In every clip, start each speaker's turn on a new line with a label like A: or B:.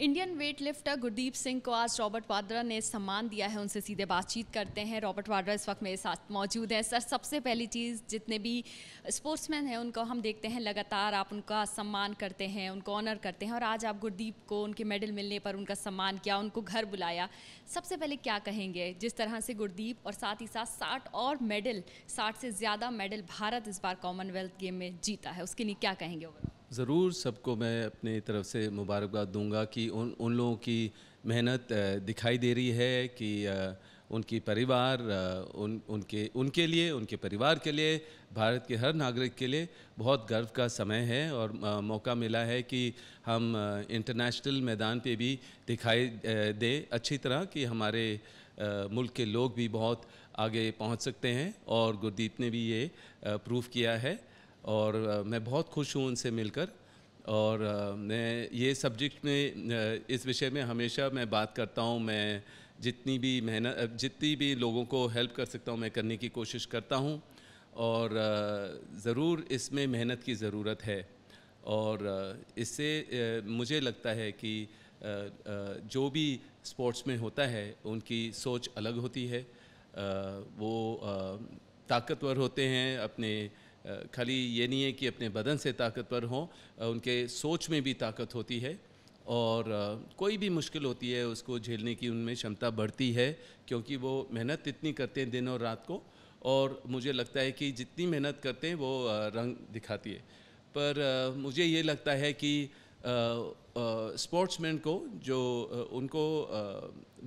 A: Indian weight lifter Gurdeep Singh को आज Robert Vadra ने सम्मान दिया है उनसे सीधे बातचीत करते हैं रॉबर्ट वाड्रा इस वक्त मेरे साथ मौजूद हैं सर सबसे पहली चीज़ जितने भी स्पोर्ट्समैन हैं उनको हम देखते हैं लगातार आप उनका सम्मान करते हैं उनको ऑनर करते हैं और आज आप गुरदीप को उनके मेडल मिलने पर उनका सम्मान किया उनको घर बुलाया सबसे पहले क्या कहेंगे जिस तरह से गुरदीप और साथ ही साथ साठ और मेडल साठ से ज़्यादा मेडल भारत इस बार कॉमनवेल्थ गेम में जीता है उसके लिए क्या कहेंगे ओवरऑल
B: ज़रूर सबको मैं अपनी तरफ से मुबारकबाद दूंगा कि उन उन लोगों की मेहनत दिखाई दे रही है कि उनकी परिवार उन उनके उनके लिए उनके परिवार के लिए भारत के हर नागरिक के लिए बहुत गर्व का समय है और मौका मिला है कि हम इंटरनेशनल मैदान पे भी दिखाई दे अच्छी तरह कि हमारे मुल्क के लोग भी बहुत आगे पहुंच सकते हैं और गुरदीप ने भी ये प्रूफ किया है और मैं बहुत खुश हूँ उनसे मिलकर और मैं ये सब्जेक्ट में इस विषय में हमेशा मैं बात करता हूँ मैं जितनी भी मेहनत जितनी भी लोगों को हेल्प कर सकता हूँ मैं करने की कोशिश करता हूँ और ज़रूर इसमें मेहनत की ज़रूरत है और इससे मुझे लगता है कि जो भी स्पोर्ट्स में होता है उनकी सोच अलग होती है वो ताकतवर होते हैं अपने खाली ये नहीं है कि अपने बदन से ताकतवर हों उनके सोच में भी ताकत होती है और कोई भी मुश्किल होती है उसको झेलने की उनमें क्षमता बढ़ती है क्योंकि वो मेहनत इतनी करते हैं दिन और रात को और मुझे लगता है कि जितनी मेहनत करते हैं वो रंग दिखाती है पर मुझे ये लगता है कि स्पोर्ट्समैन को जो उनको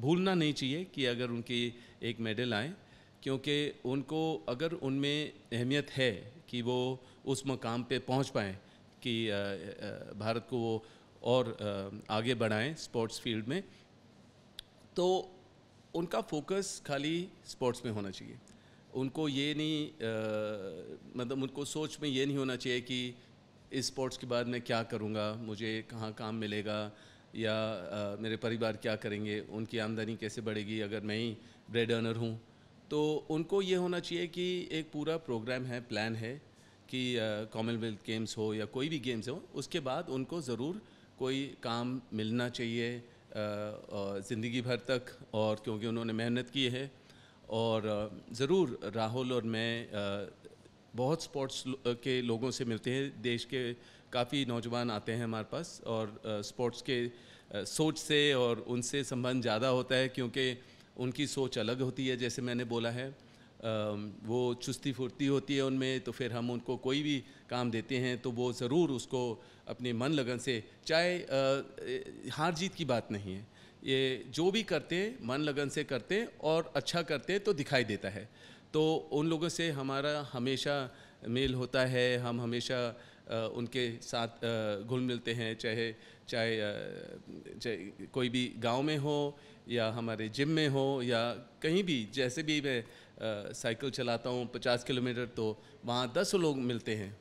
B: भूलना नहीं चाहिए कि अगर उनकी एक मेडल आए क्योंकि उनको अगर उनमें अहमियत है कि वो उस मकाम पे पहुंच पाएँ कि भारत को वो और आगे बढ़ाएं स्पोर्ट्स फील्ड में तो उनका फोकस खाली स्पोर्ट्स में होना चाहिए उनको ये नहीं आ, मतलब उनको सोच में ये नहीं होना चाहिए कि इस स्पोर्ट्स के बाद मैं क्या करूँगा मुझे कहाँ काम मिलेगा या आ, मेरे परिवार क्या करेंगे उनकी आमदनी कैसे बढ़ेगी अगर मैं ही ब्रेड अर्नर हूँ तो उनको ये होना चाहिए कि एक पूरा प्रोग्राम है प्लान है कि कॉमनवेल्थ गेम्स हो या कोई भी गेम्स हो उसके बाद उनको ज़रूर कोई काम मिलना चाहिए ज़िंदगी भर तक और क्योंकि उन्होंने मेहनत की है और ज़रूर राहुल और मैं बहुत स्पोर्ट्स के लोगों से मिलते हैं देश के काफ़ी नौजवान आते हैं हमारे पास और स्पोर्ट्स के सोच से और उनसे संबंध ज़्यादा होता है क्योंकि उनकी सोच अलग होती है जैसे मैंने बोला है वो चुस्ती फुर्ती होती है उनमें तो फिर हम उनको कोई भी काम देते हैं तो वो ज़रूर उसको अपने मन लगन से चाहे हार जीत की बात नहीं है ये जो भी करते हैं मन लगन से करते हैं और अच्छा करते हैं तो दिखाई देता है तो उन लोगों से हमारा हमेशा मेल होता है हम हमेशा उनके साथ घुल मिलते हैं चाहे चाहे, चाहे कोई भी गांव में हो या हमारे जिम में हो या कहीं भी जैसे भी मैं साइकिल चलाता हूँ पचास किलोमीटर तो वहाँ दस लोग मिलते हैं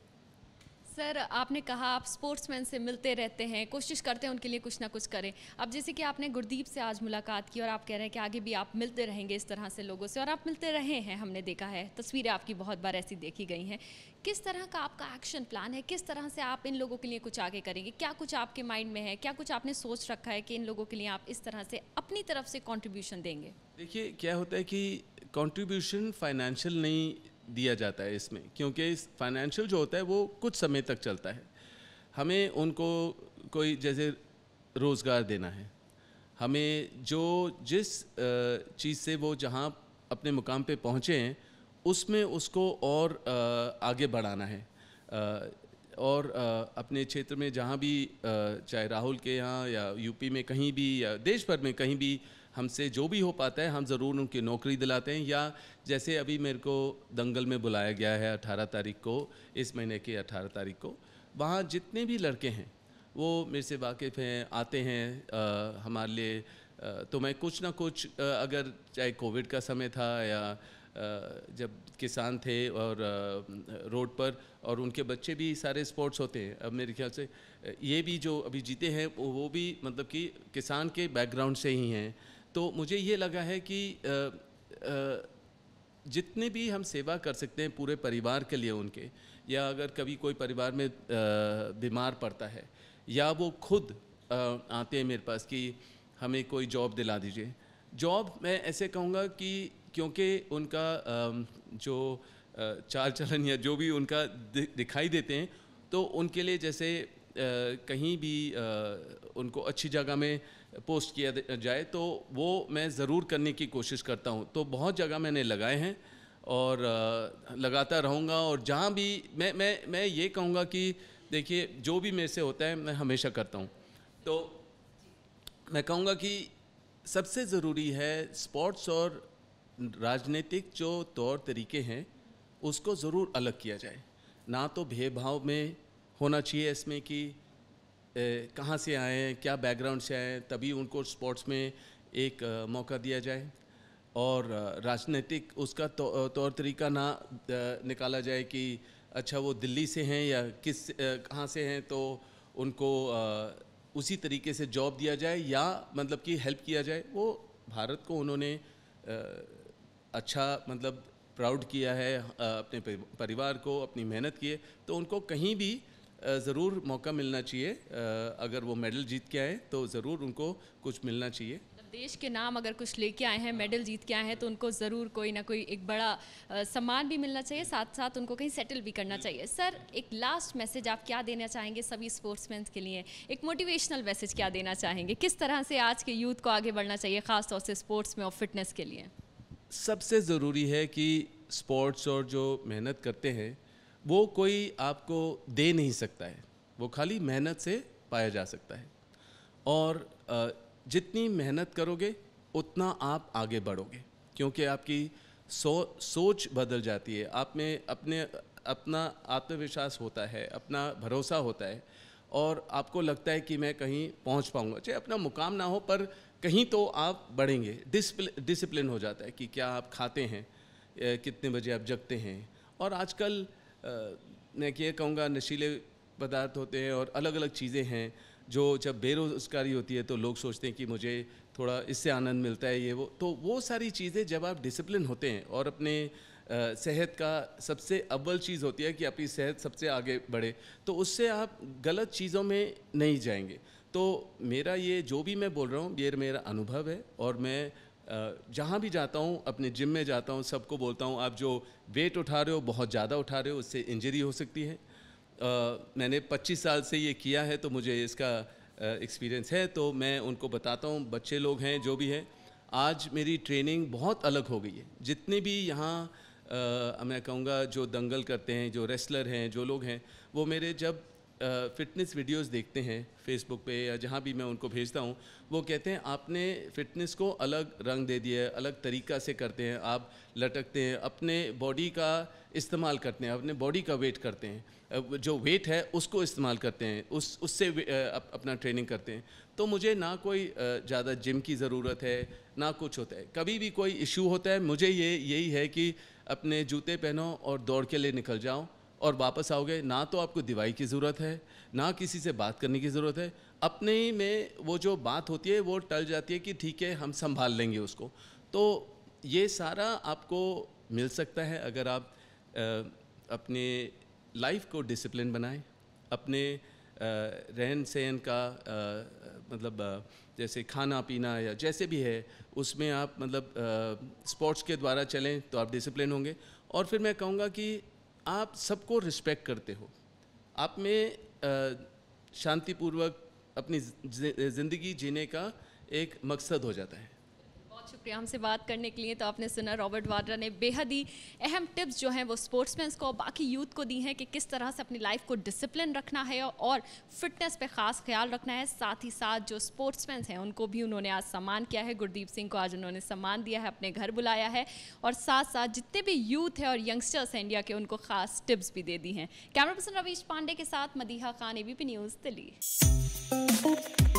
A: सर आपने कहा आप स्पोर्ट्समैन से मिलते रहते हैं कोशिश करते हैं उनके लिए कुछ ना कुछ करें अब जैसे कि आपने गुरदीप से आज मुलाकात की और आप कह रहे हैं कि आगे भी आप मिलते रहेंगे इस तरह से लोगों से और आप मिलते रहे हैं हमने देखा है तस्वीरें आपकी बहुत बार ऐसी देखी गई हैं किस तरह का आपका एक्शन प्लान है किस तरह से आप इन लोगों के लिए कुछ आगे करेंगे क्या कुछ आपके माइंड में है क्या कुछ आपने सोच रखा है कि इन लोगों के लिए आप इस तरह से अपनी तरफ से कॉन्ट्रीब्यूशन देंगे
B: देखिए क्या होता है कि कॉन्ट्रीब्यूशन फाइनेंशियल नहीं दिया जाता है इसमें क्योंकि फाइनेंशियल जो होता है वो कुछ समय तक चलता है हमें उनको कोई जैसे रोज़गार देना है हमें जो जिस चीज़ से वो जहाँ अपने मुकाम पे पहुँचे हैं उसमें उसको और आगे बढ़ाना है और अपने क्षेत्र में जहाँ भी चाहे राहुल के यहाँ या यूपी में कहीं भी या देश भर में कहीं भी हमसे जो भी हो पाता है हम ज़रूर उनकी नौकरी दिलाते हैं या जैसे अभी मेरे को दंगल में बुलाया गया है अठारह तारीख को इस महीने के अठारह तारीख को वहाँ जितने भी लड़के हैं वो मेरे से वाकिफ़ हैं आते हैं हमारे लिए तो मैं कुछ ना कुछ अगर चाहे कोविड का समय था या जब किसान थे और रोड पर और उनके बच्चे भी सारे स्पोर्ट्स होते हैं अब मेरे ख्याल से ये भी जो अभी जीते हैं वो भी मतलब कि किसान के बैकग्राउंड से ही हैं तो मुझे ये लगा है कि आ, आ, जितने भी हम सेवा कर सकते हैं पूरे परिवार के लिए उनके या अगर कभी कोई परिवार में बीमार पड़ता है या वो खुद आते हैं मेरे पास कि हमें कोई जॉब दिला दीजिए जॉब मैं ऐसे कहूँगा कि क्योंकि उनका जो चाल चलन या जो भी उनका दिखाई देते हैं तो उनके लिए जैसे कहीं भी उनको अच्छी जगह में पोस्ट किया जाए तो वो मैं ज़रूर करने की कोशिश करता हूँ तो बहुत जगह मैंने लगाए हैं और लगाता रहूँगा और जहाँ भी मैं मैं मैं ये कहूँगा कि देखिए जो भी मेरे से होता है मैं हमेशा करता हूँ तो मैं कहूँगा कि सबसे ज़रूरी है स्पोर्ट्स और राजनीतिक जो तौर तरीके हैं उसको ज़रूर अलग किया जाए ना तो भेदभाव में होना चाहिए इसमें कि कहाँ से आए हैं क्या बैकग्राउंड से आए हैं तभी उनको स्पोर्ट्स में एक मौका दिया जाए और राजनीतिक उसका तो, तौर तो, तरीका ना निकाला जाए कि अच्छा वो दिल्ली से हैं या किस कहाँ से हैं तो उनको उसी तरीके से जॉब दिया जाए या मतलब कि हेल्प किया जाए वो भारत को उन्होंने अच्छा मतलब प्राउड किया है अपने परिवार को अपनी मेहनत की है तो उनको कहीं भी ज़रूर मौका मिलना चाहिए अगर वो मेडल जीत के आए तो ज़रूर उनको कुछ मिलना चाहिए मतलब
A: देश के नाम अगर कुछ लेके आए हैं मेडल जीत के आए हैं तो उनको ज़रूर कोई ना कोई एक बड़ा सम्मान भी मिलना चाहिए साथ साथ उनको कहीं सेटल भी करना चाहिए सर एक लास्ट मैसेज आप क्या देना चाहेंगे सभी स्पोर्ट्समैन के लिए एक मोटिवेशनल मैसेज क्या देना चाहेंगे किस तरह से आज के यूथ को आगे बढ़ना चाहिए ख़ासतौर से स्पोर्ट्स में और फिटनेस के लिए
B: सबसे ज़रूरी है कि स्पोर्ट्स और जो मेहनत करते हैं वो कोई आपको दे नहीं सकता है वो खाली मेहनत से पाया जा सकता है और जितनी मेहनत करोगे उतना आप आगे बढ़ोगे क्योंकि आपकी सो सोच बदल जाती है आप में अपने अपना आत्मविश्वास होता है अपना भरोसा होता है और आपको लगता है कि मैं कहीं पहुंच पाऊंगा चाहे अपना मुकाम ना हो पर कहीं तो आप बढ़ेंगे डिसिप्लिन हो जाता है कि क्या आप खाते हैं कितने बजे आप जगते हैं और आजकल मैं क्या कहूँगा नशीले पदार्थ होते हैं और अलग अलग चीज़ें हैं जो जब बेरोज़गारी होती है तो लोग सोचते हैं कि मुझे थोड़ा इससे आनंद मिलता है ये वो तो वो सारी चीज़ें जब आप डिसिप्लिन होते हैं और अपने सेहत का सबसे अव्वल चीज़ होती है कि आपकी सेहत सबसे आगे बढ़े तो उससे आप गलत चीज़ों में नहीं जाएंगे तो मेरा ये जो भी मैं बोल रहा हूँ ये मेरा अनुभव है और मैं जहाँ भी जाता हूँ अपने जिम में जाता हूँ सबको बोलता हूँ आप जो वेट उठा रहे हो बहुत ज़्यादा उठा रहे हो उससे इंजरी हो सकती है मैंने 25 साल से ये किया है तो मुझे इसका एक्सपीरियंस है तो मैं उनको बताता हूँ बच्चे लोग हैं जो भी हैं आज मेरी ट्रेनिंग बहुत अलग हो गई है जितने भी यहाँ मैं कहूँगा जो दंगल करते हैं जो रेसलर हैं जो लोग हैं वो मेरे जब फ़िटनेस वीडियोस देखते हैं फेसबुक पे या जहाँ भी मैं उनको भेजता हूँ वो कहते हैं आपने फ़िटनेस को अलग रंग दे दिया है अलग तरीका से करते हैं आप लटकते हैं अपने बॉडी का इस्तेमाल करते हैं अपने बॉडी का वेट करते हैं जो वेट है उसको इस्तेमाल करते हैं उस उससे अप, अपना ट्रेनिंग करते हैं तो मुझे ना कोई ज़्यादा जिम की ज़रूरत है ना कुछ होता है कभी भी कोई इशू होता है मुझे ये यही है कि अपने जूते पहनो और दौड़ के लिए निकल जाओ और वापस आओगे ना तो आपको दिवाई की ज़रूरत है ना किसी से बात करने की ज़रूरत है अपने ही में वो जो बात होती है वो टल जाती है कि ठीक है हम संभाल लेंगे उसको तो ये सारा आपको मिल सकता है अगर आप आ, अपने लाइफ को डिसिप्लिन बनाएं अपने रहन सहन का आ, मतलब जैसे खाना पीना या जैसे भी है उसमें आप मतलब स्पोर्ट्स के द्वारा चलें तो आप डिसिप्लिन होंगे और फिर मैं कहूँगा कि आप सबको रिस्पेक्ट करते हो आप में शांतिपूर्वक अपनी ज़िंदगी जीने का एक मकसद हो जाता है
A: शुक्रिया हमसे बात करने के लिए तो आपने सुना रॉबर्ट वाड्रा ने बेहद ही अहम टिप्स जो हैं वो स्पोर्ट्समैन को और बाकी यूथ को दी हैं कि किस तरह से अपनी लाइफ को डिसिप्लिन रखना है और फिटनेस पे खास ख्याल रखना है साथ ही साथ जो स्पोर्ट्समैन हैं उनको भी उन्होंने आज सम्मान किया है गुरदीप सिंह को आज उन्होंने सम्मान दिया है अपने घर बुलाया है और साथ साथ जितने भी यूथ हैं और यंगस्टर्स हैं इंडिया के उनको खास टिप्स भी दे दी हैं कैमरा पर्सन रवीश पांडे के साथ मदीहा खान ए न्यूज़ दिल्ली